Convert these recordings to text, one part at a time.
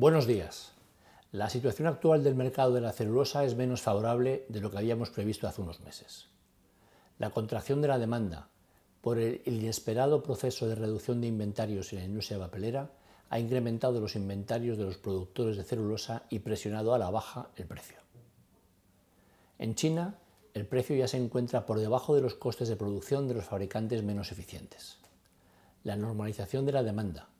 Buenos días. La situación actual del mercado de la celulosa es menos favorable de lo que habíamos previsto hace unos meses. La contracción de la demanda por el inesperado proceso de reducción de inventarios en la industria papelera ha incrementado los inventarios de los productores de celulosa y presionado a la baja el precio. En China, el precio ya se encuentra por debajo de los costes de producción de los fabricantes menos eficientes. La normalización de la demanda,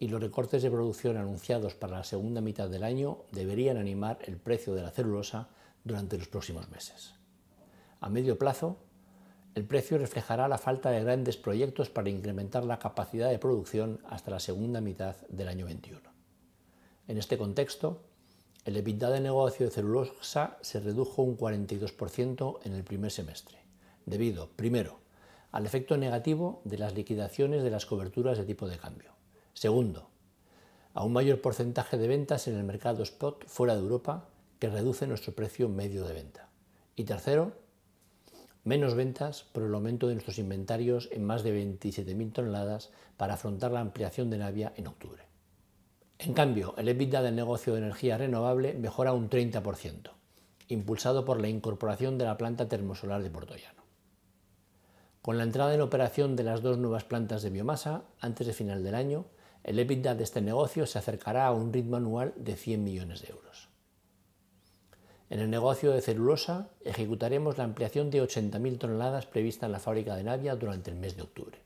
y los recortes de producción anunciados para la segunda mitad del año deberían animar el precio de la celulosa durante los próximos meses. A medio plazo, el precio reflejará la falta de grandes proyectos para incrementar la capacidad de producción hasta la segunda mitad del año 21. En este contexto, el EBITDA de negocio de celulosa se redujo un 42% en el primer semestre, debido, primero, al efecto negativo de las liquidaciones de las coberturas de tipo de cambio, Segundo, a un mayor porcentaje de ventas en el mercado spot fuera de Europa que reduce nuestro precio medio de venta. Y tercero, menos ventas por el aumento de nuestros inventarios en más de 27.000 toneladas para afrontar la ampliación de Navia en octubre. En cambio, el EBITDA del negocio de energía renovable mejora un 30%, impulsado por la incorporación de la planta termosolar de Portollano. Con la entrada en operación de las dos nuevas plantas de biomasa, antes de final del año, el EBITDA de este negocio se acercará a un ritmo anual de 100 millones de euros. En el negocio de celulosa ejecutaremos la ampliación de 80.000 toneladas prevista en la fábrica de Navia durante el mes de octubre.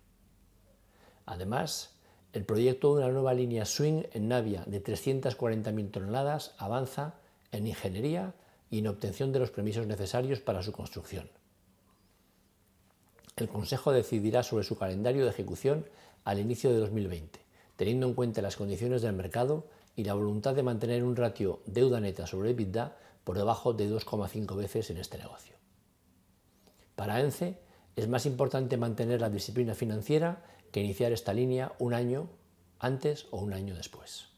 Además, el proyecto de una nueva línea Swing en Navia de 340.000 toneladas avanza en ingeniería y en obtención de los permisos necesarios para su construcción. El Consejo decidirá sobre su calendario de ejecución al inicio de 2020 teniendo en cuenta las condiciones del mercado y la voluntad de mantener un ratio deuda neta sobre EBITDA por debajo de 2,5 veces en este negocio. Para ENCE es más importante mantener la disciplina financiera que iniciar esta línea un año antes o un año después.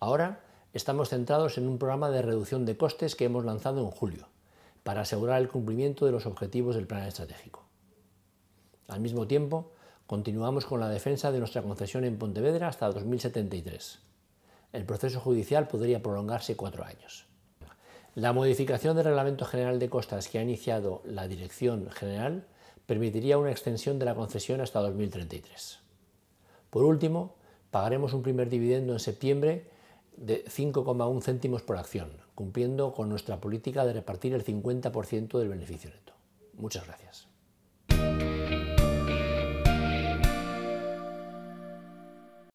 Ahora estamos centrados en un programa de reducción de costes que hemos lanzado en julio para asegurar el cumplimiento de los objetivos del plan estratégico. Al mismo tiempo, Continuamos con la defensa de nuestra concesión en Pontevedra hasta 2073. El proceso judicial podría prolongarse cuatro años. La modificación del Reglamento General de Costas que ha iniciado la Dirección General permitiría una extensión de la concesión hasta 2033. Por último, pagaremos un primer dividendo en septiembre de 5,1 céntimos por acción, cumpliendo con nuestra política de repartir el 50% del beneficio neto. Muchas gracias.